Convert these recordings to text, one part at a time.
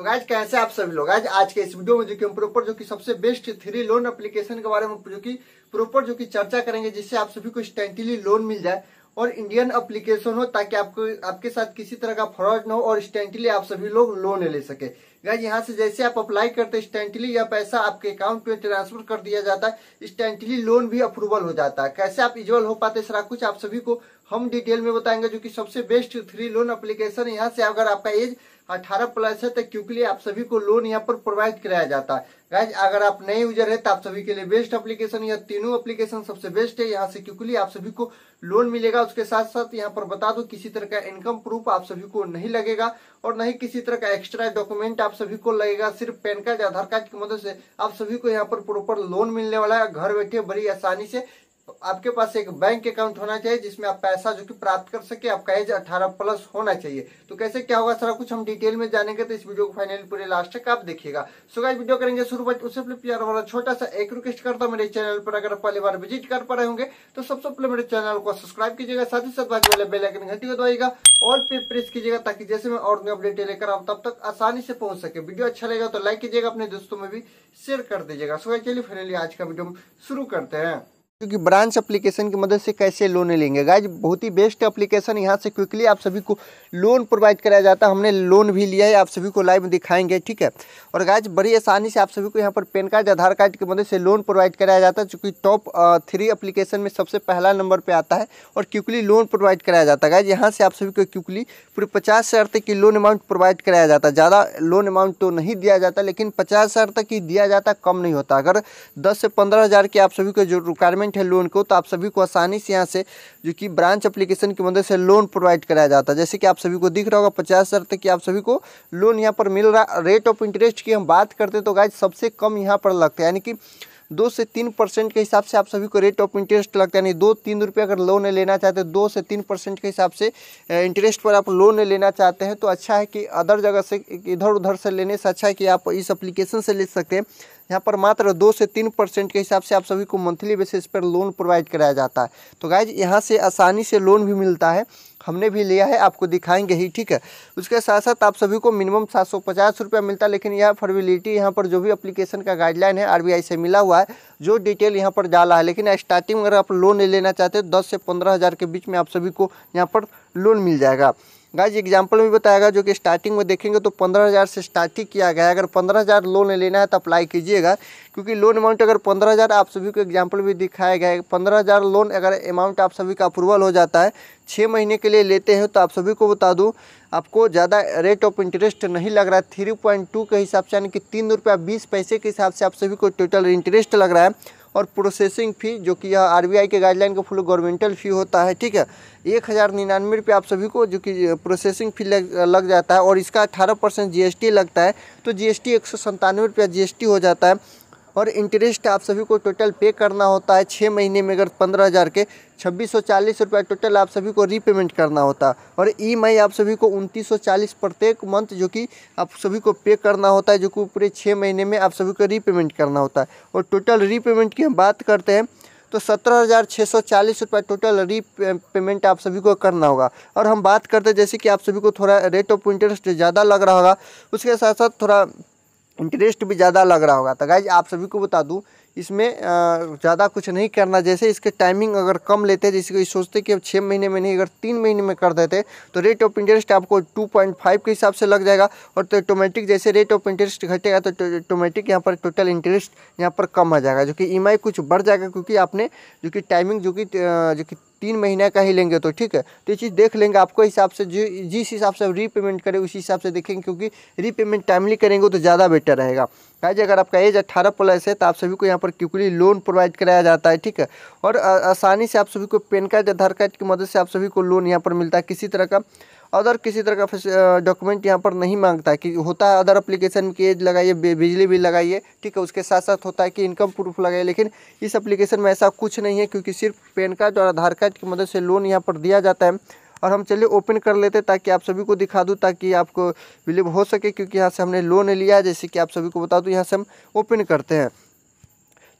तो गाइज कैसे आप सभी लोग आज आज के इस वीडियो में जो कि हम प्रॉपर जो कि सबसे बेस्ट थ्री लोन एप्लीकेशन के बारे में जो कि प्रॉपर जो कि चर्चा करेंगे जिससे आप सभी को स्टेंटली लोन मिल जाए और इंडियन एप्लीकेशन हो ताकि आपको आपके साथ किसी तरह का फ्रॉड न हो और स्टेंटली आप सभी लोग लोन ले सके गाइज यहाँ से जैसे आप अप्लाई करते स्टेंटली या पैसा आपके अकाउंट में ट्रांसफर कर दिया जाता है स्टैंडली लोन भी अप्रूवल हो जाता है कैसे आप इजल हो पाते सारा कुछ आप सभी को हम डिटेल में बताएंगे जो कि सबसे बेस्ट थ्री लोन एप्लीकेशन यहाँ से अगर आपका एज अठारह प्लस है तो क्योंकि आप सभी को लोन यहाँ पर प्रोवाइड कराया जाता है गाइज अगर आप नए यूजर है तो आप सभी के लिए बेस्ट एप्लीकेशन या तीनों एप्लीकेशन सबसे बेस्ट है यहाँ से क्योंकि आप सभी को लोन मिलेगा उसके साथ साथ यहाँ पर बता दो किसी तरह का इनकम प्रूफ आप सभी को नहीं लगेगा और नहीं किसी तरह का एक्स्ट्रा डॉक्यूमेंट आप सभी को लगेगा सिर्फ पैन कार्ड आधार कार्ड की मदद से आप सभी को यहाँ पर प्रोपर लोन मिलने वाला है घर बैठे बड़ी आसानी से तो आपके पास एक बैंक अकाउंट होना चाहिए जिसमें आप पैसा जो कि प्राप्त कर सके आपका एज 18 प्लस होना चाहिए तो कैसे क्या होगा सारा कुछ हम डिटेल में जानेंगे तो इस वीडियो को फाइनली पूरे लास्ट तक आप देखिएगा सो गाइस वीडियो करेंगे शुरू बट उससे पहले प्यार वाला छोटा सा एक रिक्वेस्ट करता हूँ मेरे चैनल पर अगर पहली बार विजिट कर पा रहे होंगे तो सबसे पहले मेरे चैनल को सब्सक्राइब कीजिएगा साथ ही साथ बाजू वाले बेलाइकन घंटी को दबाइएगा और पे प्रेस कीजिएगा ताकि जैसे मैं और नई अपडेट लेकर आऊँ तब तक आसानी से पहुंच सके वीडियो अच्छा लगेगा तो लाइक कीजिएगा अपने दोस्तों में भी शेयर कर दीजिएगा सो चलिए फाइनली आज का वीडियो शुरू करते हैं क्योंकि ब्रांच एप्लीकेशन की मदद से कैसे लोन लेंगे गाइज बहुत ही बेस्ट एप्लीकेशन यहाँ से क्विकली आप सभी को लोन प्रोवाइड कराया जाता है हमने लोन भी लिया है आप सभी को लाइव दिखाएंगे ठीक है और गाइज बड़ी आसानी से आप सभी को यहाँ पर पेन कार्ड आधार कार्ड की मदद से लोन प्रोवाइड कराया जाता है चूँकि टॉप थ्री अप्लीकेशन में सबसे पहला नंबर पर आता है और क्विकली लोन प्रोवाइड कराया जाता है गाइज यहाँ से आप सभी को क्विकली पूरे पचास हज़ार तक की लोन अमाउंट प्रोवाइड कराया जाता है ज़्यादा लोन अमाउंट तो नहीं दिया जाता लेकिन पचास हज़ार तक ही दिया जाता कम नहीं होता अगर दस से पंद्रह हज़ार की आप सभी को जो रिक्वायरमेंट पेमेंट है लोन को तो आप सभी को आसानी से यहाँ से जो कि ब्रांच अप्लीकेशन की मदद से लोन प्रोवाइड कराया जाता है जैसे कि आप सभी को दिख रहा होगा पचास हज़ार तक कि आप सभी को लोन यहाँ पर मिल रहा रेट ऑफ इंटरेस्ट की हम बात करते हैं तो गाय सबसे कम यहाँ पर लगता है यानी कि दो से तीन परसेंट के हिसाब से आप सभी को रेट ऑफ इंटरेस्ट लगता है नहीं दो तीन रुपये अगर लोन लेना चाहते हैं दो से तीन परसेंट के हिसाब से इंटरेस्ट पर आप लोन लेना चाहते हैं तो अच्छा है कि अदर जगह से इधर उधर से लेने से अच्छा है कि आप इस अप्लीकेशन से ले सकते हैं यहाँ पर मात्र दो से तीन परसेंट के हिसाब से आप सभी को मंथली बेसिस पर लोन प्रोवाइड कराया जाता है तो गाइज यहाँ से आसानी से लोन भी मिलता है हमने भी लिया है आपको दिखाएंगे ही ठीक है उसके साथ साथ आप सभी को मिनिमम सात सौ पचास रुपया मिलता है लेकिन यह फॉर्मेलिटी यहाँ पर जो भी अप्लीकेशन का गाइडलाइन है आरबीआई से मिला हुआ है जो डिटेल यहाँ पर डाला है लेकिन स्टार्टिंग अगर आप लोन लेना चाहते हो दस से पंद्रह हज़ार के बीच में आप सभी को यहाँ पर लोन मिल जाएगा गाइज एग्जाम्पल में बताएगा जो कि स्टार्टिंग में देखेंगे तो पंद्रह हज़ार से स्टार्टिंग किया गया है अगर पंद्रह हज़ार लोन लेना है तो अप्लाई कीजिएगा क्योंकि लोन अमाउंट अगर पंद्रह हज़ार आप सभी को एग्जाम्पल भी दिखाया गया है पंद्रह हज़ार लोन अगर अमाउंट आप सभी का अप्रूवल हो जाता है छः महीने के लिए लेते हैं तो आप सभी को बता दूँ आपको ज़्यादा रेट ऑफ इंटरेस्ट नहीं लग रहा है थ्री पॉइंट टू के हिसाब से यानी कि तीन रुपया बीस पैसे के हिसाब से आप सभी को टोटल इंटरेस्ट लग रहा है और प्रोसेसिंग फ़ी जो कि यह आरबीआई के गाइडलाइन का फुल गवर्नमेंटल फ़ी होता है ठीक है एक हज़ार निन्यानवे रुपये आप सभी को जो कि प्रोसेसिंग फ़ी लग, लग जाता है और इसका अठारह परसेंट जी लगता है तो जी एस टी एक सौ संतानवे रुपया जी हो जाता है और इंटरेस्ट आप सभी को टोटल पे करना होता है छः महीने में अगर पंद्रह हज़ार के छब्बीस सौ चालीस रुपया टोटल आप सभी को रीपेमेंट करना होता है और ई आप सभी को उनतीस सौ चालीस प्रत्येक मंथ जो कि आप सभी को पे करना होता है जो कि पूरे छः महीने में आप सभी को रीपेमेंट करना होता है और टोटल रीपेमेंट की हम बात करते हैं तो सत्रह हज़ार छः सौ चालीस रुपया टोटल री पेमेंट आप सभी को करना होगा और हम बात करते हैं जैसे कि आप सभी को थोड़ा रेट ऑफ इंटरेस्ट ज़्यादा लग रहा होगा उसके साथ साथ थोड़ा इंटरेस्ट भी ज़्यादा लग रहा होगा तो गाइज आप सभी को बता दूँ इसमें ज़्यादा कुछ नहीं करना जैसे इसके टाइमिंग अगर कम लेते हैं जैसे कि सोचते कि अब छः महीने में नहीं अगर तीन महीने में कर देते तो रेट ऑफ इंटरेस्ट आपको टू पॉइंट फाइव के हिसाब से लग जाएगा और तो ऑटोमेटिक जैसे रेट ऑफ इंटरेस्ट घटेगा तो ऑटोमेटिक तो यहाँ पर टोटल इंटरेस्ट यहाँ पर कम आ जाएगा जो कि ई e कुछ बढ़ जाएगा क्योंकि आपने जो कि टाइमिंग जो कि जो कि तीन महीने का ही लेंगे तो ठीक है तो ये चीज़ देख लेंगे आपको हिसाब से जो जिस हिसाब से रीपेमेंट करें उसी हिसाब से देखेंगे क्योंकि रीपेमेंट टाइमली करेंगे तो ज़्यादा बेटर रहेगा गाइज अगर आपका एज अट्ठारह प्लस है तो आप सभी को यहाँ पर क्यूकली लोन प्रोवाइड कराया जाता है ठीक है और आसानी से आप सभी को पेन कार्ड आधार कार्ड की मदद से आप सभी को लोन यहाँ पर मिलता है किसी तरह का अदर किसी तरह का डॉक्यूमेंट यहाँ पर नहीं मांगता कि होता है अदर अप्लीकेशन की एज लगाइए बिजली बिल लगाइए ठीक है उसके साथ साथ होता है कि इनकम प्रूफ लगाइए लेकिन इस अप्लीकेशन में ऐसा कुछ नहीं है क्योंकि सिर्फ पेन कार्ड और आधार कार्ड की मदद से लोन यहाँ पर दिया जाता है और हम चलिए ओपन कर लेते ताकि आप सभी को दिखा दूँ ताकि आपको बिलीव हो सके क्योंकि यहाँ से हमने लोन लिया है जैसे कि आप सभी को बता दूँ यहाँ से हम ओपन करते हैं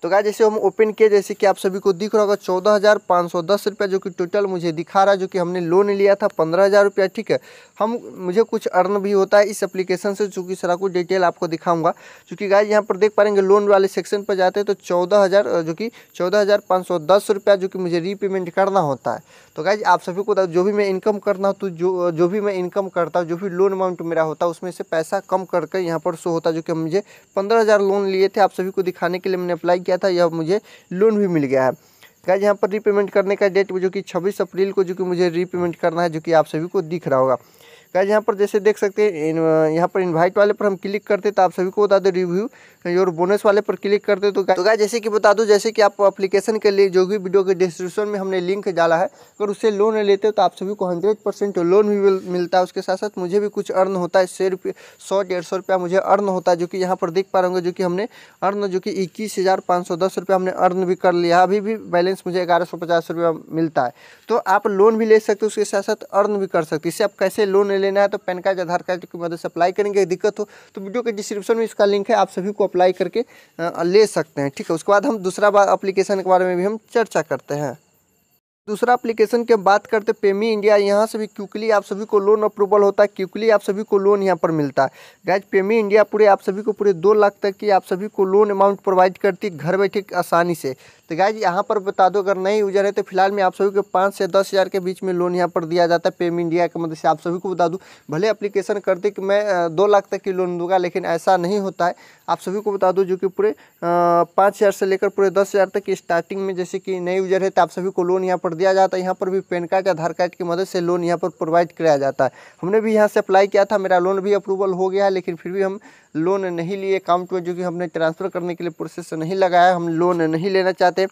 तो गाय जैसे हम ओपन किए जैसे कि आप सभी को दिख रहा होगा चौदह हज़ार पाँच सौ दस रुपया जो कि टोटल मुझे दिखा रहा है जो कि हमने लोन लिया था पंद्रह हज़ार रुपया ठीक है हम मुझे कुछ अर्न भी होता है इस एप्लीकेशन से चूँकि सारा कुछ डिटेल आपको दिखाऊंगा चूँकि गाय यहाँ पर देख पाएंगे लोन वाले सेक्शन पर जाते हैं तो चौदह हज़ार जो कि चौदह हज़ार पाँच सौ दस रुपया जो कि मुझे रीपेमेंट करना होता है तो गाय आप सभी को जो भी मैं इनकम करना हो तो जो जो भी मैं इनकम करता हूँ जो भी लोन अमाउंट मेरा होता है उसमें से पैसा कम करके यहाँ पर शो होता है जो कि मुझे पंद्रह लोन लिए थे आप सभी को दिखाने के लिए मैंने अप्लाई किया किया था यह मुझे लोन भी मिल गया है गाइज यहाँ पर रीपेमेंट करने का डेट जो कि छब्बीस अप्रैल को जो कि मुझे रीपेमेंट करना है जो कि आप सभी को दिख रहा होगा गाइज यहाँ पर जैसे देख सकते हैं यहाँ पर इन्वाइट वाले पर हम क्लिक करते तो आप सभी को बता दो रिव्यू और बोनस वाले पर क्लिक करते तो गाइज तो जैसे कि बता दो जैसे कि आप अप्लीकेशन के लिए जो भी वीडियो के डिस्क्रिप्शन में हमने लिंक डाला है अगर उससे लोन लेते हो तो आप सभी को हंड्रेड परसेंट लोन भी मिलता है उसके साथ साथ मुझे भी कुछ अर्न होता है सौ रुपये सौ डेढ़ सौ रुपया मुझे अर्न होता है जो कि यहाँ पर देख पा रहे होंगे जो कि हमने अर्न जो कि इक्कीस हज़ार पाँच सौ दस रुपया हमने अर्न भी कर लिया अभी भी बैलेंस मुझे ग्यारह सौ पचास रुपया मिलता है तो आप लोन भी ले सकते हो उसके साथ साथ अर्न भी कर सकते इससे आप कैसे लोन लेना है तो पैन कार्ड आधार कार्ड की मदद से अप्लाई करेंगे दिक्कत हो तो वीडियो के डिस्क्रिप्शन में इसका लिंक है आप सभी को अप्लाई करके ले सकते हैं ठीक है उसके बाद हम दूसरा बार अप्लीकेशन के बारे में भी हम चर्चा करते हैं दूसरा एप्लीकेशन के बात करते पेमी इंडिया यहाँ से भी क्यूकली आप सभी को लोन अप्रूवल होता है क्यूकली आप सभी को लोन यहाँ पर मिलता है गैज पेमी इंडिया पूरे आप सभी को पूरे दो लाख तक की आप सभी को लोन अमाउंट प्रोवाइड करती है घर बैठे आसानी से तो गैज यहाँ पर बता दो अगर नहीं यूजर है तो फिलहाल में आप सभी को पाँच से दस हज़ार के बीच में लोन यहाँ पर दिया जाता है पेमी इंडिया की मदद से आप सभी को बता दूँ भले अप्लीकेशन करते कि मैं दो लाख तक की लोन दूंगा लेकिन ऐसा नहीं होता है आप सभी को बता दूँ जो कि पूरे पाँच से लेकर पूरे दस तक की स्टार्टिंग में जैसे कि नई यूजर है तो आप सभी को लोन यहाँ पर पर दिया जाता है यहाँ पर भी पैन कार्ड आधार कार्ड की मदद से लोन यहाँ पर प्रोवाइड कराया जाता है हमने भी यहाँ से अप्लाई किया था मेरा लोन भी अप्रूवल हो गया है लेकिन फिर भी हम लोन नहीं लिए अकाउंट में तो जो कि हमने ट्रांसफ़र करने के लिए प्रोसेस नहीं लगाया हम लोन नहीं लेना चाहते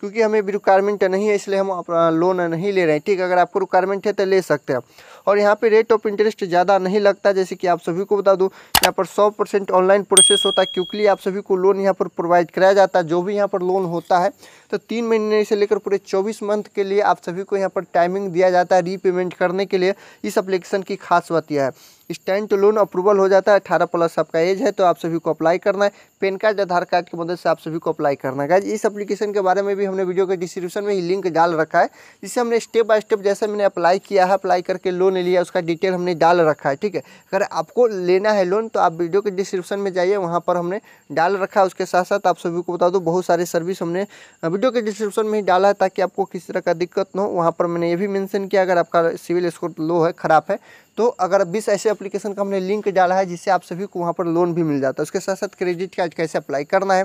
क्योंकि हमें रिक्वायरमेंट नहीं है इसलिए हम लोन नहीं ले रहे हैं ठीक अगर आपको रिक्वायरमेंट है तो ले सकते हैं और यहाँ पे रेट ऑफ इंटरेस्ट ज़्यादा नहीं लगता जैसे कि आप सभी को बता दूँ यहाँ पर सौ परसेंट ऑनलाइन प्रोसेस होता है क्योंकि आप सभी को लोन यहाँ पर प्रोवाइड कराया जाता है जो भी यहाँ पर लोन होता है तो तीन महीने से लेकर पूरे चौबीस मंथ के लिए आप सभी को यहाँ पर टाइमिंग दिया जाता है रीपेमेंट करने के लिए इस अप्लीकेशन की खास बात यह है स्टैंड टू लोन अप्रूवल हो जाता है अठारह प्लस आपका एज है तो आप सभी को अप्लाई करना है पेन कार्ड आधार कार्ड की मदद से आप सभी को अप्लाई करना है इस अपलीकेशन के बारे में भी हमने वीडियो के डिस्क्रिप्शन में ही लिंक डाल रखा है जिसे हमने स्टेप बाय स्टेप जैसे मैंने अप्लाई किया है अप्लाई करके लोन लिया उसका डिटेल हमने डाल रखा है ठीक है अगर आपको लेना है लोन तो आप वीडियो के डिस्क्रिप्शन में जाइए वहाँ पर हमने डाल रखा है उसके साथ साथ आप सभी को बता दो बहुत सारे सर्विस हमने वीडियो के डिस्क्रिप्शन में ही डाला है ताकि आपको किसी तरह का दिक्कत न हो वहाँ पर मैंने ये भी मैंशन किया अगर आपका सिविल स्कोर लो है ख़राब है तो अगर बीस ऐसे एप्लीकेशन का हमने लिंक डाला है जिससे आप सभी को वहाँ पर लोन भी मिल जाता है उसके साथ साथ क्रेडिट कार्ड कैसे अप्लाई करना है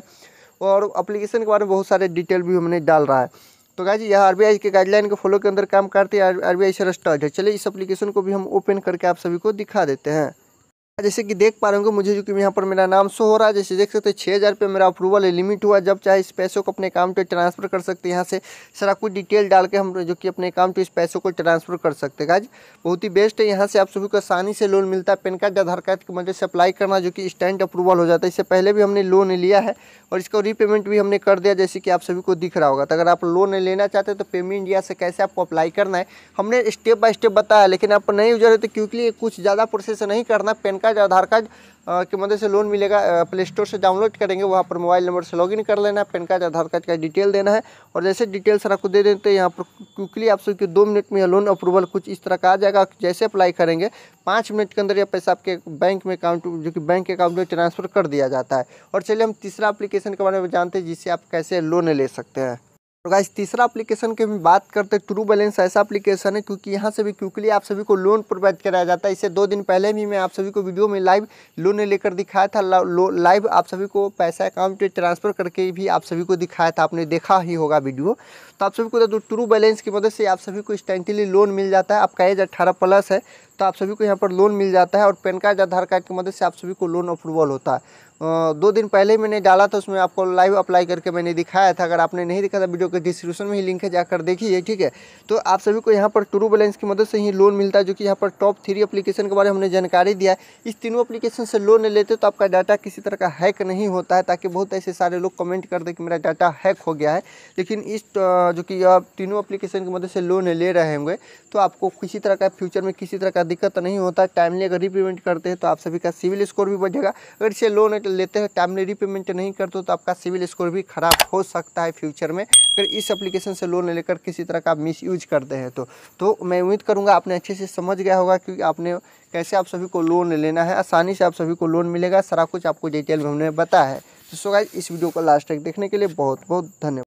और अप्लीकेशन के बारे में बहुत सारे डिटेल भी हमने डाल रहा है तो जी यह आर के गाइडलाइन के फॉलो के अंदर काम करते हैं आर बी आई से है चलिए इस अप्लीकेशन को भी हम ओपन करके आप सभी को दिखा देते हैं जैसे कि देख पा रहे होंगे मुझे जो कि यहाँ पर मेरा नाम शो हो रहा है जैसे देख सकते हैं छः हज़ार रुपये मेरा अप्रूवल है लिमिट हुआ जब चाहे इस पैसों को अपने अकाउंट में ट्रांसफर कर सकते हैं यहाँ से सारा कुछ डिटेल डाल के हम जो कि अपने अकाउंट में इस पैसों को ट्रांसफर कर सकते हैं आज बहुत ही बेस्ट है यहाँ से आप सभी को आसानी से लोन मिलता है पेन कार्ड आधार कार्ड की मदद से अप्लाई करना जो कि स्टैंड अप्रूवल हो जाता है इससे पहले भी हमने लोन लिया है और इसका रीपेमेंट भी हमने कर दिया जैसे कि आप सभी को दिख रहा होगा तो अगर आप लोन लेना चाहते हैं तो पेमेंट इंडिया से कैसे आपको अप्लाई करना है हमने स्टेप बाय स्टेप बताया लेकिन आप नहीं रहे तो क्योंकि कुछ ज़्यादा प्रोसेस नहीं करना पेन कार्ड आधार कार्ड की मदद से लोन मिलेगा प्ले स्टोर से डाउनलोड करेंगे वहाँ पर मोबाइल नंबर से लॉगिन कर लेना है पैन कार्ड आधार कार्ड का डिटेल देना है और जैसे डिटेल सर आपको दे देते हैं तो यहाँ पर क्विकली आप सोचिए दो मिनट में यह लोन अप्रूवल कुछ इस तरह का आ जाएगा जैसे अप्लाई करेंगे पाँच मिनट के अंदर यह पैसा आपके बैंक में अकाउंट जो कि बैंक अकाउंट में ट्रांसफ़र कर दिया जाता है और चलिए हम तीसरा अप्लीकेशन के बारे में जानते हैं जिससे आप कैसे लोन ले सकते हैं और गाइस तीसरा एप्लीकेशन की हम बात करते हैं ट्रू बैलेंस ऐसा एप्लीकेशन है क्योंकि यहाँ से भी क्योंकि आप सभी को लोन प्रोवाइड कराया जाता है इसे दो दिन पहले भी मैं आप सभी को वीडियो में लाइव लोन लेकर दिखाया था लाइव आप सभी को पैसा अकाउंट में ट्रांसफर करके भी आप सभी को दिखाया था आपने देखा ही होगा वीडियो तो आप सभी को तो दो ट्रू बैलेंस की मदद से आप सभी को इंस्टेंटली लोन मिल जाता है आपका एज अट्ठारह प्लस है तो आप सभी को यहाँ पर लोन मिल जाता है और पैन कार्ड आधार कार्ड की मदद से आप सभी को लोन अप्रूवल होता है दो दिन पहले मैंने डाला था उसमें आपको लाइव अप्लाई करके मैंने दिखाया था अगर आपने नहीं देखा था वीडियो के डिस्क्रिप्शन में ही लिंक है जाकर देखिए ठीक है तो आप सभी को यहाँ पर ट्रू बैलेंस की मदद से ही लोन मिलता है जो कि यहाँ पर टॉप थ्री अप्लीकेशन के बारे में हमने जानकारी दिया है इस तीनों अप्लीकेशन से लोन लेते तो आपका डाटा किसी तरह का हैक नहीं होता है ताकि बहुत ऐसे सारे लोग कमेंट कर दे कि मेरा डाटा हैक हो गया है लेकिन इस जो कि आप तीनों अपलीकेशन की मदद से लोन ले रहे होंगे तो आपको किसी तरह का फ्यूचर में किसी तरह का दिक्कत नहीं होता टाइमली अगर रिपेमेंट करते हैं तो आप सभी का सिविल स्कोर भी बढ़ेगा अगर इसे लोन पेमेंट लेते हैं टाइमली रीपेमेंट नहीं करते तो आपका सिविल स्कोर भी ख़राब हो सकता है फ्यूचर में अगर इस एप्लीकेशन से लोन लेकर किसी तरह का आप मिस यूज करते हैं तो तो मैं उम्मीद करूँगा आपने अच्छे से समझ गया होगा क्योंकि आपने कैसे आप सभी को लोन लेना है आसानी से आप सभी को लोन मिलेगा सारा कुछ आपको डिटेल में हमने बताया है तो सो गाइज इस वीडियो को लास्ट तक देखने के लिए बहुत बहुत धन्यवाद